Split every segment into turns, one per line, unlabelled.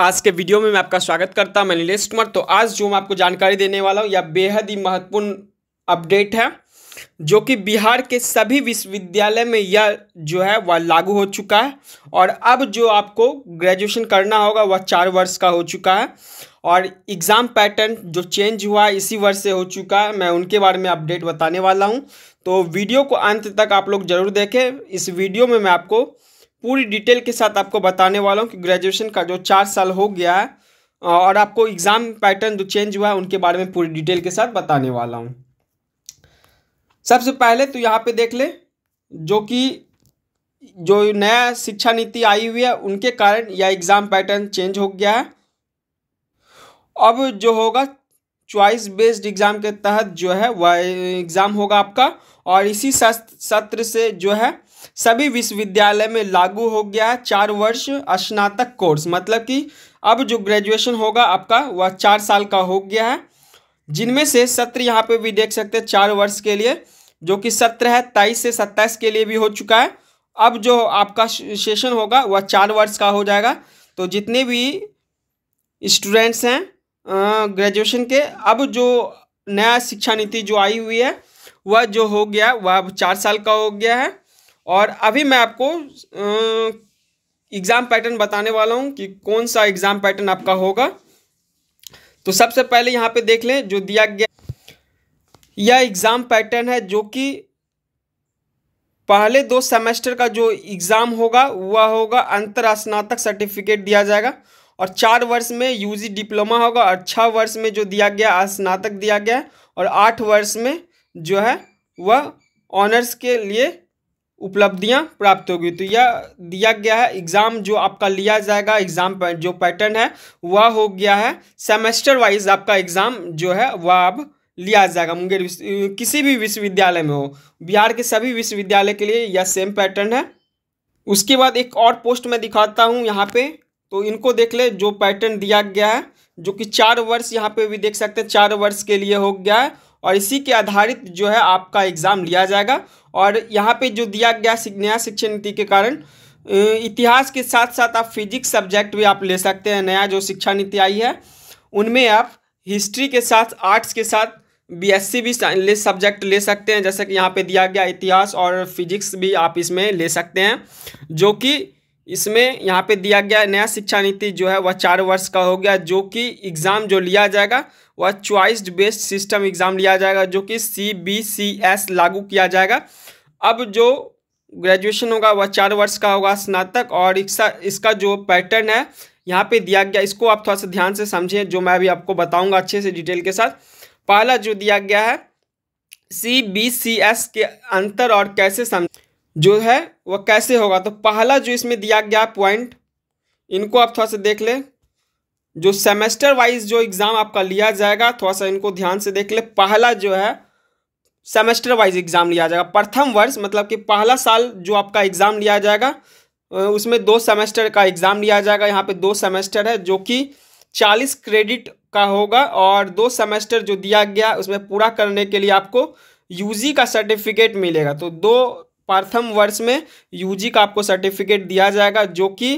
आज के वीडियो में मैं आपका स्वागत करता हूं मैं नीलेश कुमार तो आज जो मैं आपको जानकारी देने वाला हूं यह बेहद ही महत्वपूर्ण अपडेट है जो कि बिहार के सभी विश्वविद्यालय में यह जो है वह लागू हो चुका है और अब जो आपको ग्रेजुएशन करना होगा वह चार वर्ष का हो चुका है और एग्ज़ाम पैटर्न जो चेंज हुआ इसी वर्ष से हो चुका है मैं उनके बारे में अपडेट बताने वाला हूँ तो वीडियो को अंत तक आप लोग जरूर देखें इस वीडियो में मैं आपको पूरी डिटेल के साथ आपको बताने वाला हूँ कि ग्रेजुएशन का जो चार साल हो गया है और आपको एग्ज़ाम पैटर्न जो चेंज हुआ है उनके बारे में पूरी डिटेल के साथ बताने वाला हूँ सबसे पहले तो यहाँ पे देख ले जो कि जो नया शिक्षा नीति आई हुई है उनके कारण यह एग्ज़ाम पैटर्न चेंज हो गया है अब जो होगा चॉइस बेस्ड एग्ज़ाम के तहत जो है वह एग्ज़ाम होगा आपका और इसी सत्र से जो है सभी विश्वविद्यालय में लागू हो गया है चार वर्ष स्नातक कोर्स मतलब कि अब जो ग्रेजुएशन होगा आपका वह चार साल का हो गया है जिनमें से सत्र यहाँ पे भी देख सकते हैं चार वर्ष के लिए जो कि सत्र है तेईस से सत्ताईस के लिए भी हो चुका है अब जो आपका सेशन होगा वह चार वर्ष का हो जाएगा तो जितने भी स्टूडेंट्स हैं ग्रेजुएशन के अब जो नया शिक्षा नीति जो आई हुई है वह जो हो गया वह अब चार साल का हो गया है और अभी मैं आपको एग्ज़ाम पैटर्न बताने वाला हूँ कि कौन सा एग्ज़ाम पैटर्न आपका होगा तो सबसे पहले यहाँ पे देख लें जो दिया गया यह एग्ज़ाम पैटर्न है जो कि पहले दो सेमेस्टर का जो एग्ज़ाम होगा वह होगा अंतर स्नातक सर्टिफिकेट दिया जाएगा और चार वर्ष में यूजी डिप्लोमा होगा और छः वर्ष में जो दिया गया स्नातक दिया गया और आठ वर्ष में जो है वह ऑनर्स के लिए उपलब्धियां प्राप्त होगी तो यह दिया गया है एग्ज़ाम जो आपका लिया जाएगा एग्ज़ाम जो पैटर्न है वह हो गया है सेमेस्टर वाइज आपका एग्ज़ाम जो है वह अब लिया जाएगा मुंगेर किसी भी विश्वविद्यालय में हो बिहार के सभी विश्वविद्यालय के लिए यह सेम पैटर्न है उसके बाद एक और पोस्ट मैं दिखाता हूँ यहाँ पे तो इनको देख ले जो पैटर्न दिया गया है जो कि चार वर्ष यहाँ पे भी देख सकते हैं चार वर्ष के लिए हो गया है और इसी के आधारित जो है आपका एग्ज़ाम लिया जाएगा और यहाँ पे जो दिया गया नया शिक्षा नीति के कारण इतिहास के साथ साथ आप फिजिक्स सब्जेक्ट भी आप ले सकते हैं नया जो शिक्षा नीति आई है उनमें आप हिस्ट्री के साथ आर्ट्स के साथ बीएससी भी ले सब्जेक्ट ले सकते हैं जैसे कि यहाँ पे दिया गया इतिहास और फिजिक्स भी आप इसमें ले सकते हैं जो कि इसमें यहाँ पे दिया गया नया शिक्षा नीति जो है वह चार वर्ष का हो गया जो कि एग्ज़ाम जो लिया जाएगा वह च्वाइस्ड बेस्ड सिस्टम एग्ज़ाम लिया जाएगा जो कि सी बी सी एस लागू किया जाएगा अब जो ग्रेजुएशन होगा वह चार वर्ष का होगा स्नातक और इसका इसका जो पैटर्न है यहाँ पे दिया गया इसको आप थोड़ा सा ध्यान से समझें जो मैं अभी आपको बताऊँगा अच्छे से डिटेल के साथ पहला जो दिया गया है सी बी सी एस के अंतर और कैसे समझ जो है वह कैसे होगा तो पहला जो इसमें दिया गया पॉइंट इनको आप थोड़ा सा देख ले जो सेमेस्टर वाइज जो एग्ज़ाम आपका लिया जाएगा थोड़ा सा इनको ध्यान से देख ले पहला जो है सेमेस्टर वाइज एग्ज़ाम लिया जाएगा प्रथम वर्ष मतलब कि पहला साल जो आपका एग्ज़ाम लिया जाएगा उसमें दो सेमेस्टर का एग्ज़ाम लिया जाएगा यहाँ पे दो सेमेस्टर है जो कि चालीस क्रेडिट का होगा और दो सेमेस्टर जो दिया गया उसमें पूरा करने के लिए आपको यूजी का सर्टिफिकेट मिलेगा तो दो प्रथम वर्ष में यूजी का आपको सर्टिफिकेट दिया जाएगा जो कि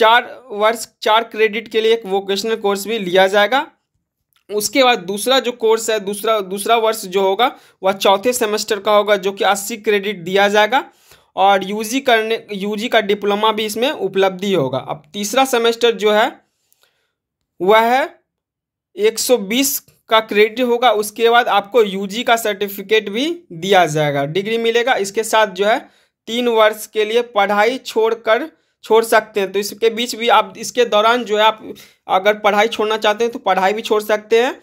चार वर्ष चार क्रेडिट के लिए एक वोकेशनल कोर्स भी लिया जाएगा उसके बाद दूसरा जो कोर्स है दूसरा दूसरा वर्ष जो होगा वह चौथे सेमेस्टर का होगा जो कि अस्सी क्रेडिट दिया जाएगा और यूजी करने यूजी का डिप्लोमा भी इसमें उपलब्धि होगा अब तीसरा सेमेस्टर जो है वह है बीस का क्रेडिट होगा उसके बाद आपको यूजी का सर्टिफिकेट भी दिया जाएगा डिग्री मिलेगा इसके साथ जो है तीन वर्ष के लिए पढ़ाई छोड़कर छोड़ सकते हैं तो इसके बीच भी आप इसके दौरान जो है आप अगर पढ़ाई छोड़ना चाहते हैं तो पढ़ाई भी छोड़ सकते हैं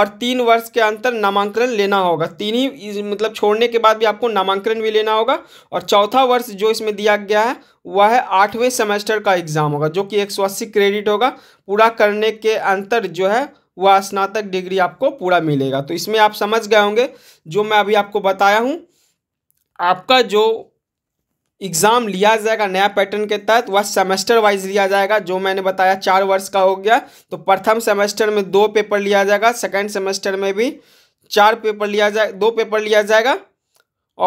और तीन वर्ष के अंतर नामांकन लेना होगा तीन ही मतलब छोड़ने के बाद भी आपको नामांकन भी लेना होगा और चौथा वर्ष जो इसमें दिया गया है वह है आठवें सेमेस्टर का एग्ज़ाम होगा जो कि एक क्रेडिट होगा पूरा करने के अंतर जो है वह स्नातक डिग्री आपको पूरा मिलेगा तो इसमें आप समझ गए होंगे जो मैं अभी आपको बताया हूँ आपका जो एग्ज़ाम लिया जाएगा नया पैटर्न के तहत वह सेमेस्टर वाइज लिया जाएगा जो मैंने बताया चार वर्ष का हो गया तो प्रथम सेमेस्टर में दो पेपर लिया जाएगा सेकेंड सेमेस्टर में भी चार पेपर लिया जाए दो पेपर लिया जाएगा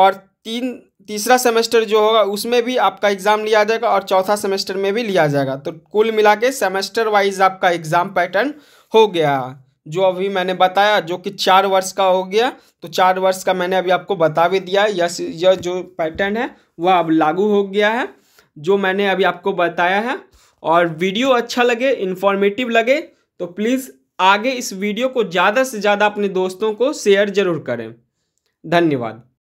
और तीन तीसरा सेमेस्टर जो होगा उसमें भी आपका एग्ज़ाम लिया जाएगा और चौथा सेमेस्टर में भी लिया जाएगा तो कुल मिला के सेमेस्टर वाइज आपका एग्ज़ाम पैटर्न हो गया जो अभी मैंने बताया जो कि चार वर्ष का हो गया तो चार वर्ष का मैंने अभी आपको बता भी दिया यस यह जो पैटर्न है वह अब लागू हो गया है जो मैंने अभी आपको बताया है और वीडियो अच्छा लगे इन्फॉर्मेटिव लगे तो प्लीज़ आगे इस वीडियो को ज़्यादा से ज़्यादा अपने दोस्तों को शेयर ज़रूर करें धन्यवाद